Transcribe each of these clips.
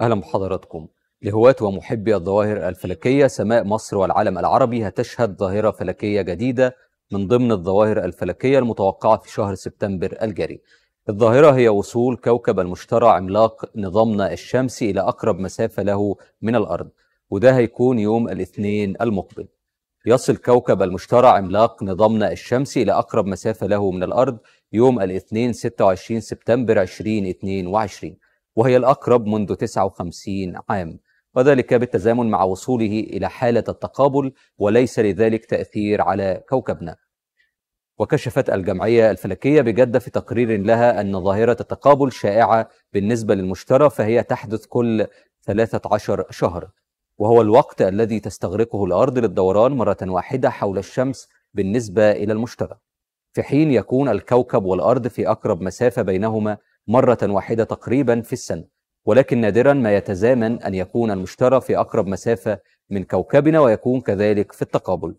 أهلا بحضراتكم لهواة ومحبي الظواهر الفلكية سماء مصر والعالم العربي هتشهد ظاهرة فلكية جديدة من ضمن الظواهر الفلكية المتوقعة في شهر سبتمبر الجاري الظاهرة هي وصول كوكب المشتري عملاق نظامنا الشمسي إلى أقرب مسافة له من الأرض وده هيكون يوم الاثنين المقبل يصل كوكب المشتري عملاق نظامنا الشمسي إلى أقرب مسافة له من الأرض يوم الاثنين 26 سبتمبر 2022 وهي الأقرب منذ 59 عام وذلك بالتزامن مع وصوله إلى حالة التقابل وليس لذلك تأثير على كوكبنا وكشفت الجمعية الفلكية بجدة في تقرير لها أن ظاهرة التقابل شائعة بالنسبة للمشتري فهي تحدث كل 13 شهر وهو الوقت الذي تستغرقه الأرض للدوران مرة واحدة حول الشمس بالنسبة إلى المشتري في حين يكون الكوكب والأرض في أقرب مسافة بينهما مرة واحدة تقريبا في السنة ولكن نادرا ما يتزامن أن يكون المشترى في أقرب مسافة من كوكبنا ويكون كذلك في التقابل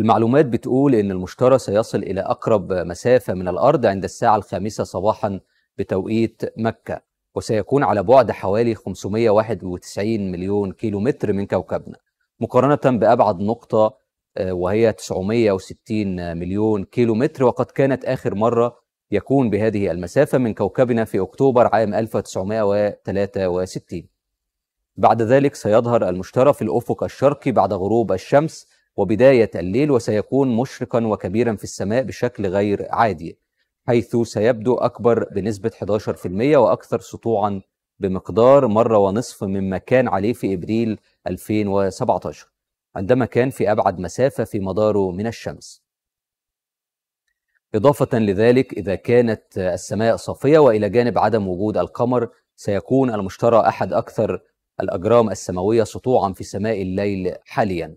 المعلومات بتقول أن المشترى سيصل إلى أقرب مسافة من الأرض عند الساعة الخامسة صباحا بتوقيت مكة وسيكون على بعد حوالي 591 مليون كيلومتر من كوكبنا مقارنة بأبعد نقطة آه، وهي 960 مليون كيلومتر وقد كانت آخر مرة يكون بهذه المسافة من كوكبنا في أكتوبر عام 1963 بعد ذلك سيظهر المشتري في الأفق الشرقي بعد غروب الشمس وبداية الليل وسيكون مشرقا وكبيرا في السماء بشكل غير عادي حيث سيبدو أكبر بنسبة 11% وأكثر سطوعا بمقدار مرة ونصف مما كان عليه في إبريل 2017 عندما كان في أبعد مسافة في مداره من الشمس إضافة لذلك إذا كانت السماء صافية وإلى جانب عدم وجود القمر سيكون المشتري أحد أكثر الأجرام السماوية سطوعا في سماء الليل حاليا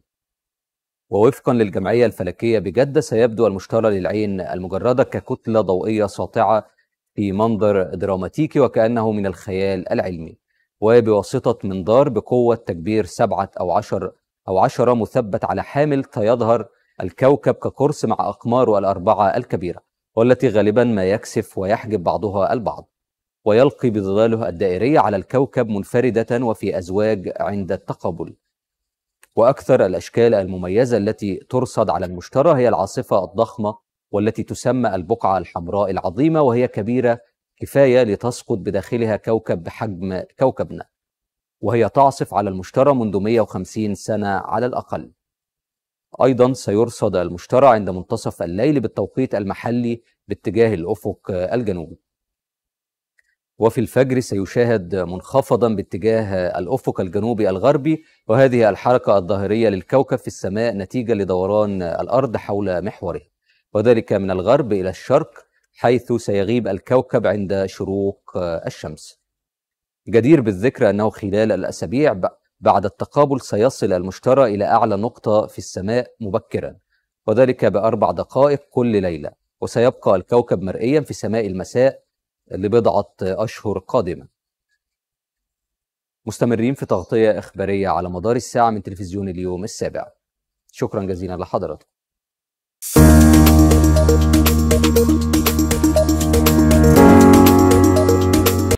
ووفقا للجمعية الفلكية بجدة سيبدو المشتري للعين المجردة ككتلة ضوئية ساطعة في منظر دراماتيكي وكأنه من الخيال العلمي وبواسطة منظار بقوة تكبير سبعة أو عشر أو عشرة مثبت على حامل سيظهر الكوكب كقرص مع أقماره الأربعة الكبيرة والتي غالبا ما يكسف ويحجب بعضها البعض ويلقي بظلاله الدائرية على الكوكب منفردة وفي أزواج عند التقابل وأكثر الأشكال المميزة التي ترصد على المشتري هي العاصفة الضخمة والتي تسمى البقعة الحمراء العظيمة وهي كبيرة كفاية لتسقط بداخلها كوكب بحجم كوكبنا وهي تعصف على المشتري منذ 150 سنة على الأقل أيضا سيرصد المشترى عند منتصف الليل بالتوقيت المحلي باتجاه الأفق الجنوبي وفي الفجر سيشاهد منخفضا باتجاه الأفق الجنوبي الغربي وهذه الحركة الظاهرية للكوكب في السماء نتيجة لدوران الأرض حول محوره وذلك من الغرب إلى الشرق حيث سيغيب الكوكب عند شروق الشمس جدير بالذكر أنه خلال الأسابيع بعد التقابل سيصل المشترى إلى أعلى نقطة في السماء مبكرا وذلك بأربع دقائق كل ليلة وسيبقى الكوكب مرئيا في سماء المساء لبضعة أشهر قادمة مستمرين في تغطية إخبارية على مدار الساعة من تلفزيون اليوم السابع شكرا جزيلا لحضراتكم